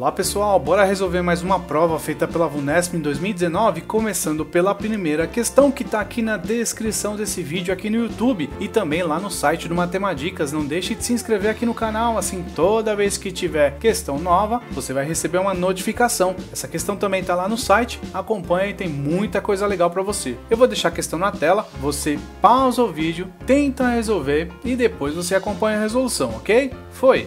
Olá pessoal, bora resolver mais uma prova feita pela VUNESP em 2019, começando pela primeira questão que está aqui na descrição desse vídeo aqui no YouTube e também lá no site do Matemadicas. Não deixe de se inscrever aqui no canal, assim toda vez que tiver questão nova, você vai receber uma notificação. Essa questão também está lá no site, acompanha e tem muita coisa legal para você. Eu vou deixar a questão na tela, você pausa o vídeo, tenta resolver e depois você acompanha a resolução, ok? Foi!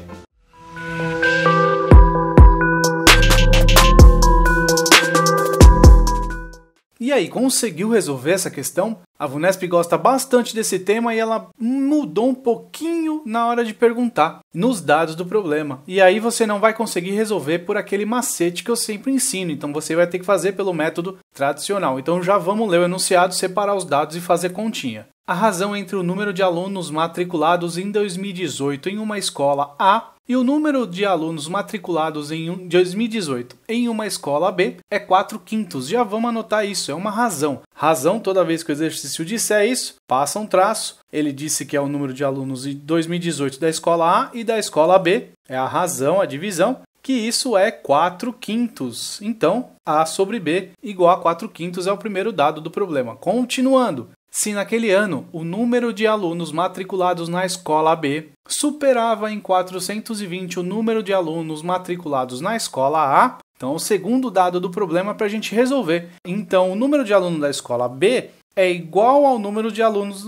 aí, conseguiu resolver essa questão? A Vunesp gosta bastante desse tema e ela mudou um pouquinho na hora de perguntar nos dados do problema. E aí você não vai conseguir resolver por aquele macete que eu sempre ensino, então você vai ter que fazer pelo método tradicional. Então já vamos ler o enunciado, separar os dados e fazer continha. A razão entre o número de alunos matriculados em 2018 em uma escola A e o número de alunos matriculados em 2018 em uma escola B é 4 quintos. Já vamos anotar isso, é uma razão. Razão, toda vez que o exercício disser isso, passa um traço. Ele disse que é o número de alunos em 2018 da escola A e da escola B. É a razão, a divisão que isso é 4 quintos. Então, A sobre B igual a 4 quintos é o primeiro dado do problema. Continuando, se naquele ano o número de alunos matriculados na escola B superava em 420 o número de alunos matriculados na escola A, então o segundo dado do problema para a gente resolver. Então o número de alunos da escola B é igual ao número de alunos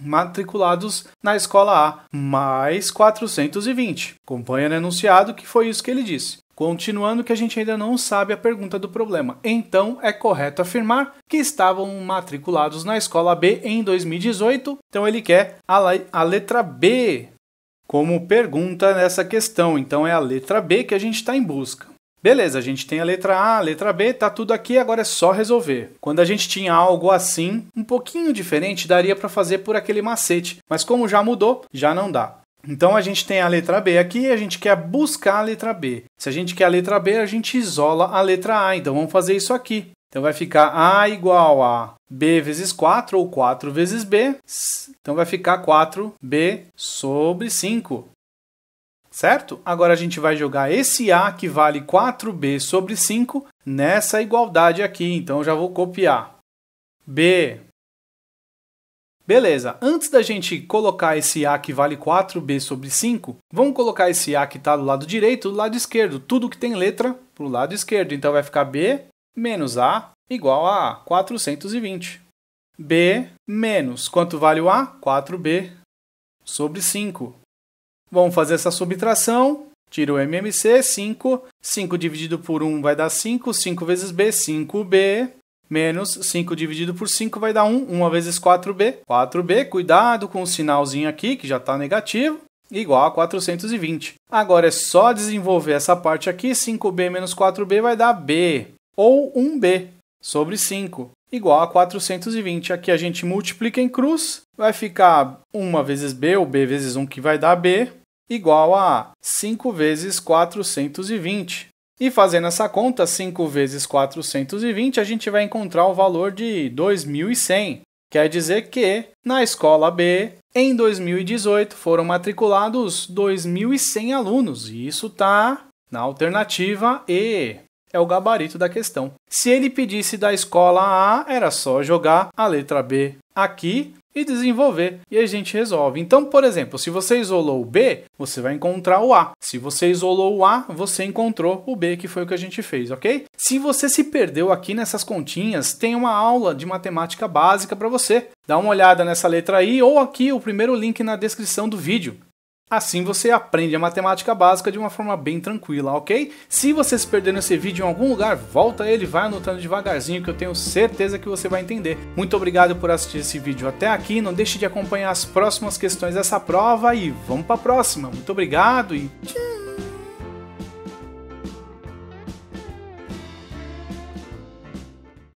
matriculados na escola A, mais 420. Acompanha no enunciado que foi isso que ele disse. Continuando que a gente ainda não sabe a pergunta do problema. Então, é correto afirmar que estavam matriculados na escola B em 2018. Então ele quer a, letra B como pergunta nessa questão. Então é a letra B que a gente está em busca. Beleza, a gente tem a letra A, a letra B, tá tudo aqui, agora é só resolver. Quando a gente tinha algo assim, um pouquinho diferente, daria para fazer por aquele macete, mas como já mudou, já não dá. Então a gente tem a letra B aqui e a gente quer buscar a letra B. Se a gente quer a letra B, a gente isola a letra A. Então vamos fazer isso aqui. Então vai ficar A igual a B vezes 4 ou 4 vezes B. Então vai ficar 4B sobre 5. Certo? Agora a gente vai jogar esse A que vale 4B sobre 5 nessa igualdade aqui. Então já vou copiar. B Beleza, antes da gente colocar esse A que vale 4B sobre 5, vamos colocar esse A que está do lado direito do lado esquerdo. Tudo que tem letra para o lado esquerdo. Então vai ficar B menos A igual a 420. B menos, quanto vale o A? 4B sobre 5. Vamos fazer essa subtração. Tira o MMC, 5. 5 dividido por 1 vai dar 5. 5 vezes B, 5B menos 5 dividido por 5 vai dar 1. 1 vezes 4b. 4b, cuidado com o sinalzinho aqui, que já está negativo, igual a 420. Agora é só desenvolver essa parte aqui. 5b menos 4b vai dar b, ou 1b sobre 5, igual a 420. Aqui a gente multiplica em cruz, vai ficar 1 vezes b, ou b vezes 1, que vai dar b, igual a 5 vezes 420. E fazendo essa conta, 5 vezes 420, a gente vai encontrar o valor de 2.100. Quer dizer que, na escola B, em 2018, foram matriculados 2.100 alunos, e isso está na alternativa E. É o gabarito da questão. Se ele pedisse da escola A, era só jogar a letra B aqui e desenvolver. E a gente resolve. Então, por exemplo, se você isolou o B, você vai encontrar o A. Se você isolou o A, você encontrou o B, que foi o que a gente fez, ok? Se você se perdeu aqui nessas continhas, tem uma aula de matemática básica para você. Dá uma olhada nessa letra aí ou aqui o primeiro link na descrição do vídeo. Assim você aprende a matemática básica de uma forma bem tranquila, ok? Se você se perder nesse vídeo em algum lugar, volta ele, vai anotando devagarzinho que eu tenho certeza que você vai entender. Muito obrigado por assistir esse vídeo até aqui, não deixe de acompanhar as próximas questões dessa prova e vamos para a próxima. Muito obrigado e tchau!